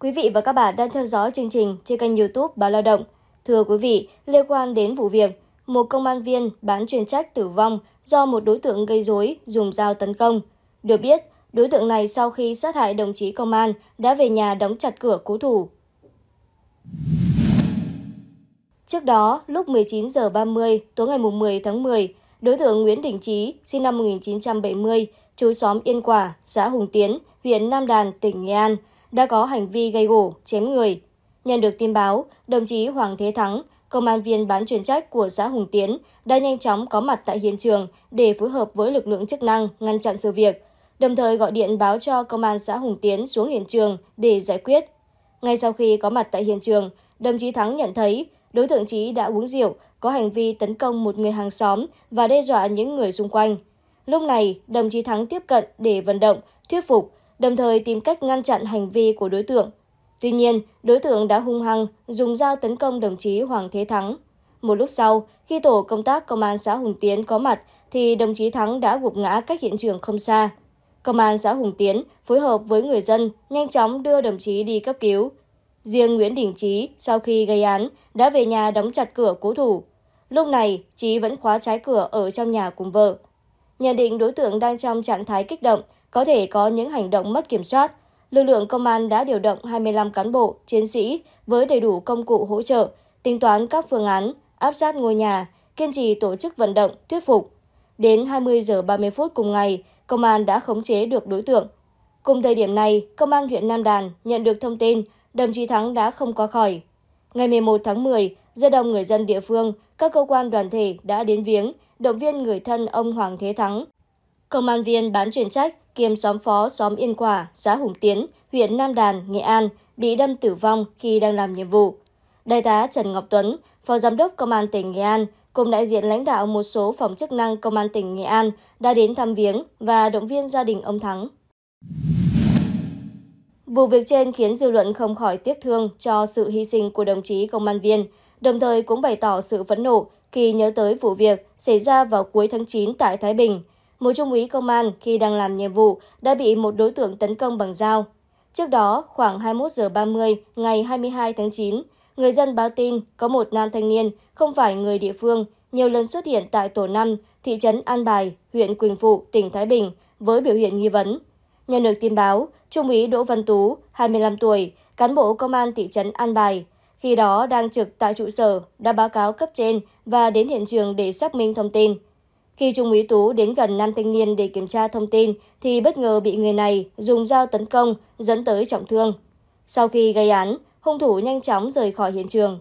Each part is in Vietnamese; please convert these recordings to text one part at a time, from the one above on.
Quý vị và các bạn đang theo dõi chương trình trên kênh youtube Báo Lao động. Thưa quý vị, liên quan đến vụ việc, một công an viên bán chuyên trách tử vong do một đối tượng gây dối dùng dao tấn công. Được biết, đối tượng này sau khi sát hại đồng chí công an đã về nhà đóng chặt cửa cố thủ. Trước đó, lúc 19 giờ 30 tối ngày 10 tháng 10, đối tượng Nguyễn Đình Trí, sinh năm 1970, trú xóm Yên Quả, xã Hùng Tiến, huyện Nam Đàn, tỉnh Nghệ An, đã có hành vi gây gổ, chém người. Nhận được tin báo, đồng chí Hoàng Thế Thắng, công an viên bán chuyên trách của xã Hùng Tiến đã nhanh chóng có mặt tại hiện trường để phối hợp với lực lượng chức năng ngăn chặn sự việc, đồng thời gọi điện báo cho công an xã Hùng Tiến xuống hiện trường để giải quyết. Ngay sau khi có mặt tại hiện trường, đồng chí Thắng nhận thấy đối tượng trí đã uống rượu, có hành vi tấn công một người hàng xóm và đe dọa những người xung quanh. Lúc này, đồng chí Thắng tiếp cận để vận động, thuyết phục đồng thời tìm cách ngăn chặn hành vi của đối tượng. Tuy nhiên, đối tượng đã hung hăng dùng dao tấn công đồng chí Hoàng Thế Thắng. Một lúc sau, khi tổ công tác công an xã Hùng Tiến có mặt, thì đồng chí Thắng đã gục ngã cách hiện trường không xa. Công an xã Hùng Tiến phối hợp với người dân nhanh chóng đưa đồng chí đi cấp cứu. Riêng Nguyễn Đình Chí, sau khi gây án đã về nhà đóng chặt cửa cố thủ. Lúc này, Chí vẫn khóa trái cửa ở trong nhà cùng vợ. Nhận định đối tượng đang trong trạng thái kích động có thể có những hành động mất kiểm soát, lực lượng công an đã điều động 25 cán bộ, chiến sĩ với đầy đủ công cụ hỗ trợ, tính toán các phương án, áp sát ngôi nhà, kiên trì tổ chức vận động, thuyết phục. Đến 20 giờ 30 phút cùng ngày, công an đã khống chế được đối tượng. Cùng thời điểm này, công an huyện Nam Đàn nhận được thông tin đồng chí Thắng đã không qua khỏi. Ngày 11 tháng 10, rất đông người dân địa phương, các cơ quan đoàn thể đã đến viếng, động viên người thân ông Hoàng Thế Thắng Công an viên bán chuyên trách kiêm xóm phó xóm Yên Quả, xã Hùng Tiến, huyện Nam Đàn, Nghệ An bị đâm tử vong khi đang làm nhiệm vụ. Đại tá Trần Ngọc Tuấn, Phó Giám đốc Công an tỉnh Nghệ An, cùng đại diện lãnh đạo một số phòng chức năng Công an tỉnh Nghệ An đã đến thăm viếng và động viên gia đình ông Thắng. Vụ việc trên khiến dư luận không khỏi tiếc thương cho sự hy sinh của đồng chí công an viên, đồng thời cũng bày tỏ sự phẫn nộ khi nhớ tới vụ việc xảy ra vào cuối tháng 9 tại Thái Bình – một trung úy công an khi đang làm nhiệm vụ đã bị một đối tượng tấn công bằng dao. Trước đó, khoảng 21 giờ 30 ngày 22 tháng 9, người dân báo tin có một nam thanh niên không phải người địa phương nhiều lần xuất hiện tại tổ 5, thị trấn An Bài, huyện Quỳnh Phụ, tỉnh Thái Bình với biểu hiện nghi vấn. Nhận được tin báo, Trung úy Đỗ Văn Tú, 25 tuổi, cán bộ công an thị trấn An Bài, khi đó đang trực tại trụ sở, đã báo cáo cấp trên và đến hiện trường để xác minh thông tin. Khi Trung úy Tú đến gần nam thanh niên để kiểm tra thông tin, thì bất ngờ bị người này dùng dao tấn công, dẫn tới trọng thương. Sau khi gây án, hung thủ nhanh chóng rời khỏi hiện trường.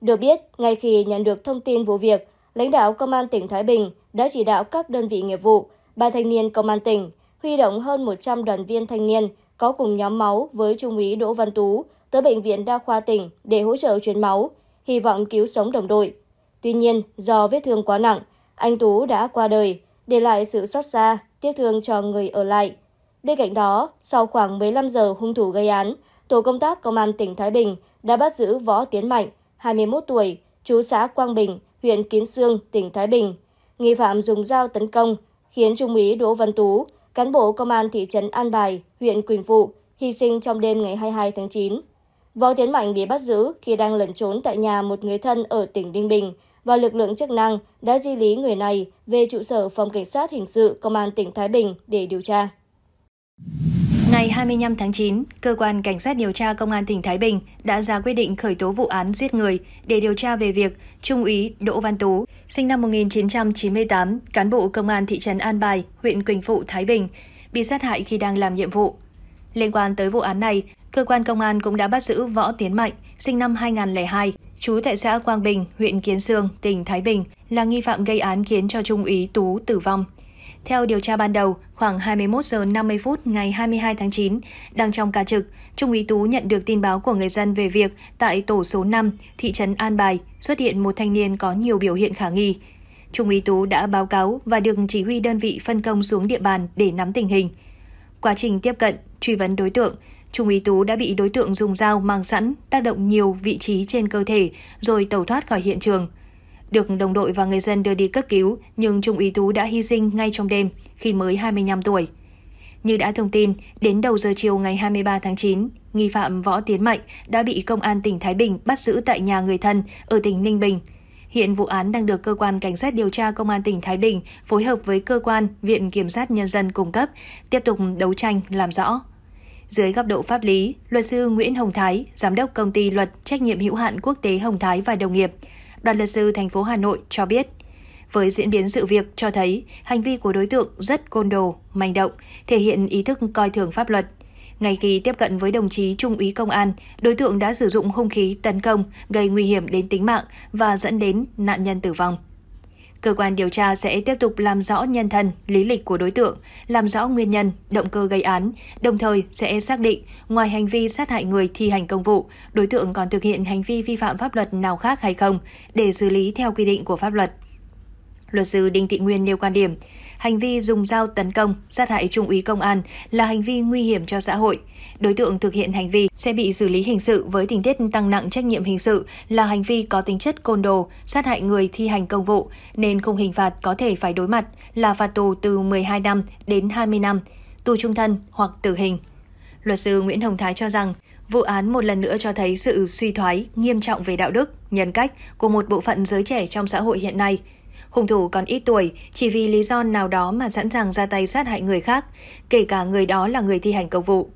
Được biết, ngay khi nhận được thông tin vụ việc, lãnh đạo Công an tỉnh Thái Bình đã chỉ đạo các đơn vị nghiệp vụ, ba thanh niên Công an tỉnh huy động hơn 100 đoàn viên thanh niên có cùng nhóm máu với Trung úy Đỗ Văn Tú tới Bệnh viện Đa khoa tỉnh để hỗ trợ chuyển máu, hy vọng cứu sống đồng đội. Tuy nhiên, do vết thương quá nặng, anh Tú đã qua đời, để lại sự xót xa, tiếc thương cho người ở lại. Bên cạnh đó, sau khoảng 15 giờ hung thủ gây án, tổ công tác công an tỉnh Thái Bình đã bắt giữ Võ Tiến Mạnh, 21 tuổi, chú xã Quang Bình, huyện Kiến Sương, tỉnh Thái Bình. Nghi phạm dùng dao tấn công, khiến Trung úy Đỗ Văn Tú, cán bộ công an thị trấn An Bài, huyện Quỳnh Phụ, hy sinh trong đêm ngày 22 tháng 9. Võ Tiến Mạnh bị bắt giữ khi đang lẩn trốn tại nhà một người thân ở tỉnh Đinh Bình, và lực lượng chức năng đã di lý người này về trụ sở Phòng Cảnh sát Hình sự Công an tỉnh Thái Bình để điều tra. Ngày 25 tháng 9, Cơ quan Cảnh sát điều tra Công an tỉnh Thái Bình đã ra quyết định khởi tố vụ án giết người để điều tra về việc Trung úy Đỗ Văn Tú, sinh năm 1998, cán bộ Công an thị trấn An Bài, huyện Quỳnh Phụ, Thái Bình, bị sát hại khi đang làm nhiệm vụ. Liên quan tới vụ án này, cơ quan công an cũng đã bắt giữ Võ Tiến Mạnh, sinh năm 2002, chú tại xã Quang Bình, huyện Kiến Sương, tỉnh Thái Bình, là nghi phạm gây án khiến cho Trung úy Tú tử vong. Theo điều tra ban đầu, khoảng 21 giờ 50 phút ngày 22 tháng 9, đang trong ca trực, Trung úy Tú nhận được tin báo của người dân về việc tại tổ số 5, thị trấn An Bài xuất hiện một thanh niên có nhiều biểu hiện khả nghi. Trung úy Tú đã báo cáo và được chỉ huy đơn vị phân công xuống địa bàn để nắm tình hình. Quá trình tiếp cận, truy vấn đối tượng. Trung úy Tú đã bị đối tượng dùng dao mang sẵn tác động nhiều vị trí trên cơ thể rồi tẩu thoát khỏi hiện trường. Được đồng đội và người dân đưa đi cấp cứu, nhưng Trung úy Tú đã hy sinh ngay trong đêm khi mới 25 tuổi. Như đã thông tin, đến đầu giờ chiều ngày 23 tháng 9, nghi phạm Võ Tiến Mạnh đã bị Công an tỉnh Thái Bình bắt giữ tại nhà người thân ở tỉnh Ninh Bình. Hiện vụ án đang được Cơ quan Cảnh sát điều tra Công an tỉnh Thái Bình phối hợp với Cơ quan Viện Kiểm sát Nhân dân cung cấp, tiếp tục đấu tranh làm rõ. Dưới góc độ pháp lý, luật sư Nguyễn Hồng Thái, giám đốc công ty luật trách nhiệm hữu hạn quốc tế Hồng Thái và đồng nghiệp, đoàn luật sư thành phố Hà Nội cho biết, với diễn biến sự việc cho thấy hành vi của đối tượng rất côn đồ, manh động, thể hiện ý thức coi thường pháp luật. Ngay khi tiếp cận với đồng chí trung úy công an, đối tượng đã sử dụng hung khí tấn công, gây nguy hiểm đến tính mạng và dẫn đến nạn nhân tử vong. Cơ quan điều tra sẽ tiếp tục làm rõ nhân thân, lý lịch của đối tượng, làm rõ nguyên nhân, động cơ gây án, đồng thời sẽ xác định ngoài hành vi sát hại người thi hành công vụ, đối tượng còn thực hiện hành vi vi phạm pháp luật nào khác hay không để xử lý theo quy định của pháp luật. Luật sư Đinh Thị Nguyên nêu quan điểm, hành vi dùng dao tấn công, sát hại trung úy công an là hành vi nguy hiểm cho xã hội. Đối tượng thực hiện hành vi sẽ bị xử lý hình sự với tình tiết tăng nặng trách nhiệm hình sự là hành vi có tính chất côn đồ, sát hại người thi hành công vụ nên khung hình phạt có thể phải đối mặt là phạt tù từ 12 năm đến 20 năm, tù trung thân hoặc tử hình. Luật sư Nguyễn Hồng Thái cho rằng, vụ án một lần nữa cho thấy sự suy thoái nghiêm trọng về đạo đức, nhân cách của một bộ phận giới trẻ trong xã hội hiện nay – Hung thủ còn ít tuổi, chỉ vì lý do nào đó mà sẵn sàng ra tay sát hại người khác, kể cả người đó là người thi hành công vụ.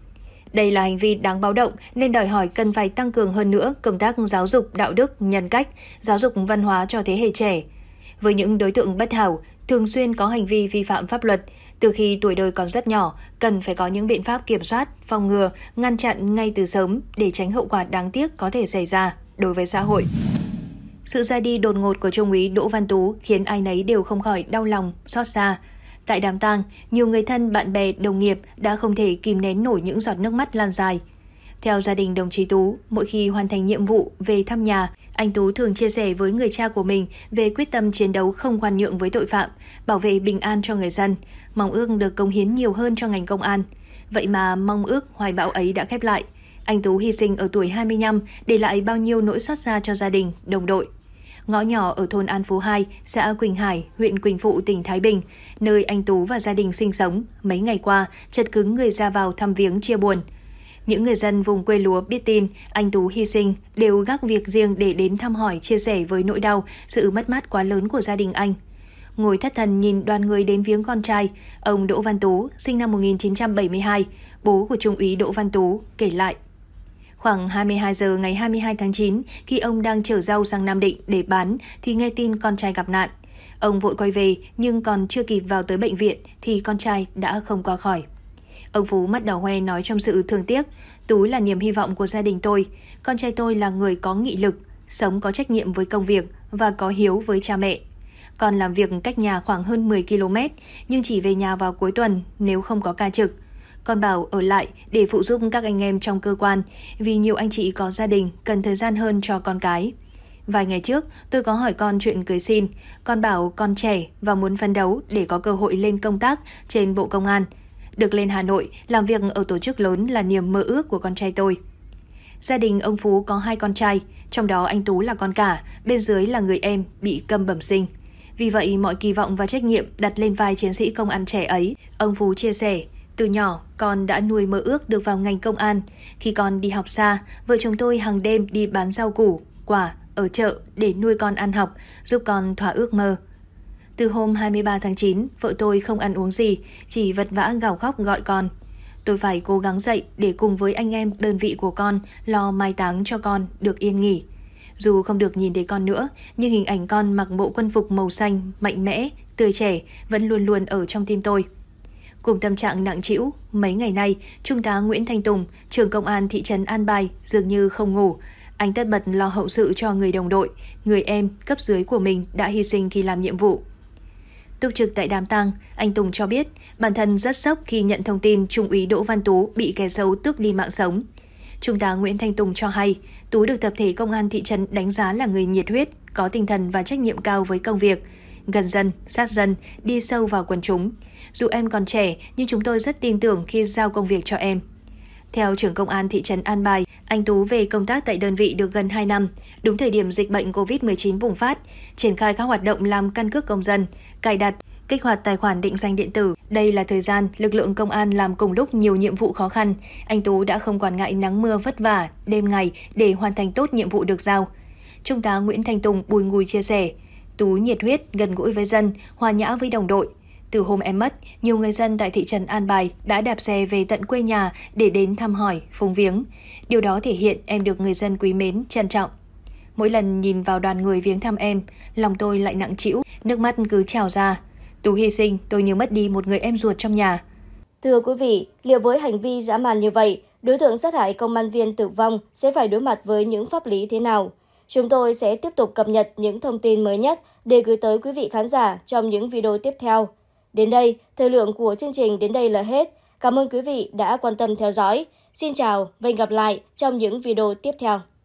Đây là hành vi đáng báo động nên đòi hỏi cần phải tăng cường hơn nữa công tác giáo dục đạo đức, nhân cách, giáo dục văn hóa cho thế hệ trẻ. Với những đối tượng bất hảo, thường xuyên có hành vi vi phạm pháp luật, từ khi tuổi đời còn rất nhỏ, cần phải có những biện pháp kiểm soát, phòng ngừa, ngăn chặn ngay từ sớm để tránh hậu quả đáng tiếc có thể xảy ra đối với xã hội. Sự ra đi đột ngột của Trung úy Đỗ Văn Tú khiến ai nấy đều không khỏi đau lòng, xót xa. Tại đám tang, nhiều người thân, bạn bè, đồng nghiệp đã không thể kìm nén nổi những giọt nước mắt lan dài. Theo gia đình đồng chí Tú, mỗi khi hoàn thành nhiệm vụ về thăm nhà, anh Tú thường chia sẻ với người cha của mình về quyết tâm chiến đấu không khoan nhượng với tội phạm, bảo vệ bình an cho người dân, mong ước được công hiến nhiều hơn cho ngành công an. Vậy mà mong ước hoài bão ấy đã khép lại. Anh Tú hy sinh ở tuổi 25 để lại bao nhiêu nỗi xót xa cho gia đình, đồng đội ngõ nhỏ ở thôn An Phú 2, xã Quỳnh Hải, huyện Quỳnh Phụ, tỉnh Thái Bình, nơi anh Tú và gia đình sinh sống, mấy ngày qua chật cứng người ra vào thăm viếng chia buồn. Những người dân vùng quê lúa biết tin anh Tú hy sinh đều gác việc riêng để đến thăm hỏi chia sẻ với nỗi đau, sự mất mát quá lớn của gia đình anh ngồi thất thần nhìn đoàn người đến viếng con trai, ông Đỗ Văn Tú, sinh năm 1972, bố của Trung úy Đỗ Văn Tú, kể lại. Khoảng 22 giờ ngày 22 tháng 9, khi ông đang chở rau sang Nam Định để bán thì nghe tin con trai gặp nạn. Ông vội quay về nhưng còn chưa kịp vào tới bệnh viện thì con trai đã không qua khỏi. Ông Phú mắt đỏ hoe nói trong sự thương tiếc, Tú là niềm hy vọng của gia đình tôi. Con trai tôi là người có nghị lực, sống có trách nhiệm với công việc và có hiếu với cha mẹ. Còn làm việc cách nhà khoảng hơn 10 km, nhưng chỉ về nhà vào cuối tuần nếu không có ca trực – còn bảo ở lại để phụ giúp các anh em trong cơ quan vì nhiều anh chị có gia đình cần thời gian hơn cho con cái. Vài ngày trước, tôi có hỏi con chuyện cưới xin. Con bảo con trẻ và muốn phấn đấu để có cơ hội lên công tác trên Bộ Công an. Được lên Hà Nội, làm việc ở tổ chức lớn là niềm mơ ước của con trai tôi. Gia đình ông Phú có hai con trai, trong đó anh Tú là con cả, bên dưới là người em bị câm bẩm sinh. Vì vậy, mọi kỳ vọng và trách nhiệm đặt lên vai chiến sĩ công an trẻ ấy, ông Phú chia sẻ, từ nhỏ, con đã nuôi mơ ước được vào ngành công an. Khi con đi học xa, vợ chồng tôi hàng đêm đi bán rau củ, quả ở chợ để nuôi con ăn học, giúp con thỏa ước mơ. Từ hôm 23 tháng 9, vợ tôi không ăn uống gì, chỉ vật vã gào khóc gọi con. Tôi phải cố gắng dậy để cùng với anh em đơn vị của con lo mai táng cho con được yên nghỉ. Dù không được nhìn thấy con nữa, nhưng hình ảnh con mặc bộ quân phục màu xanh, mạnh mẽ, tươi trẻ vẫn luôn luôn ở trong tim tôi. Cùng tâm trạng nặng trĩu, mấy ngày nay, Trung tá Nguyễn Thanh Tùng, trưởng công an thị trấn An Bài dường như không ngủ. Anh tất bật lo hậu sự cho người đồng đội, người em cấp dưới của mình đã hy sinh khi làm nhiệm vụ. Túc trực tại đám tang, anh Tùng cho biết bản thân rất sốc khi nhận thông tin Trung úy Đỗ Văn Tú bị kẻ xấu tước đi mạng sống. Trung tá Nguyễn Thanh Tùng cho hay, Tú được tập thể công an thị trấn đánh giá là người nhiệt huyết, có tinh thần và trách nhiệm cao với công việc – gần dân, sát dân, đi sâu vào quần chúng. Dù em còn trẻ, nhưng chúng tôi rất tin tưởng khi giao công việc cho em. Theo trưởng công an thị trấn An Bài, anh Tú về công tác tại đơn vị được gần 2 năm, đúng thời điểm dịch bệnh COVID-19 bùng phát, triển khai các hoạt động làm căn cước công dân, cài đặt, kích hoạt tài khoản định danh điện tử. Đây là thời gian lực lượng công an làm cùng lúc nhiều nhiệm vụ khó khăn. Anh Tú đã không quản ngại nắng mưa vất vả, đêm ngày để hoàn thành tốt nhiệm vụ được giao. Trung tá Nguyễn Thanh Tùng bùi ngùi chia sẻ, Tú nhiệt huyết, gần gũi với dân, hòa nhã với đồng đội. Từ hôm em mất, nhiều người dân tại thị trấn An Bài đã đạp xe về tận quê nhà để đến thăm hỏi, phúng viếng. Điều đó thể hiện em được người dân quý mến, trân trọng. Mỗi lần nhìn vào đoàn người viếng thăm em, lòng tôi lại nặng trĩu, nước mắt cứ trào ra. Tú hy sinh, tôi như mất đi một người em ruột trong nhà. Thưa quý vị, liệu với hành vi dã man như vậy, đối tượng sát hại công an viên tử vong sẽ phải đối mặt với những pháp lý thế nào? Chúng tôi sẽ tiếp tục cập nhật những thông tin mới nhất để gửi tới quý vị khán giả trong những video tiếp theo. Đến đây, thời lượng của chương trình đến đây là hết. Cảm ơn quý vị đã quan tâm theo dõi. Xin chào và hẹn gặp lại trong những video tiếp theo.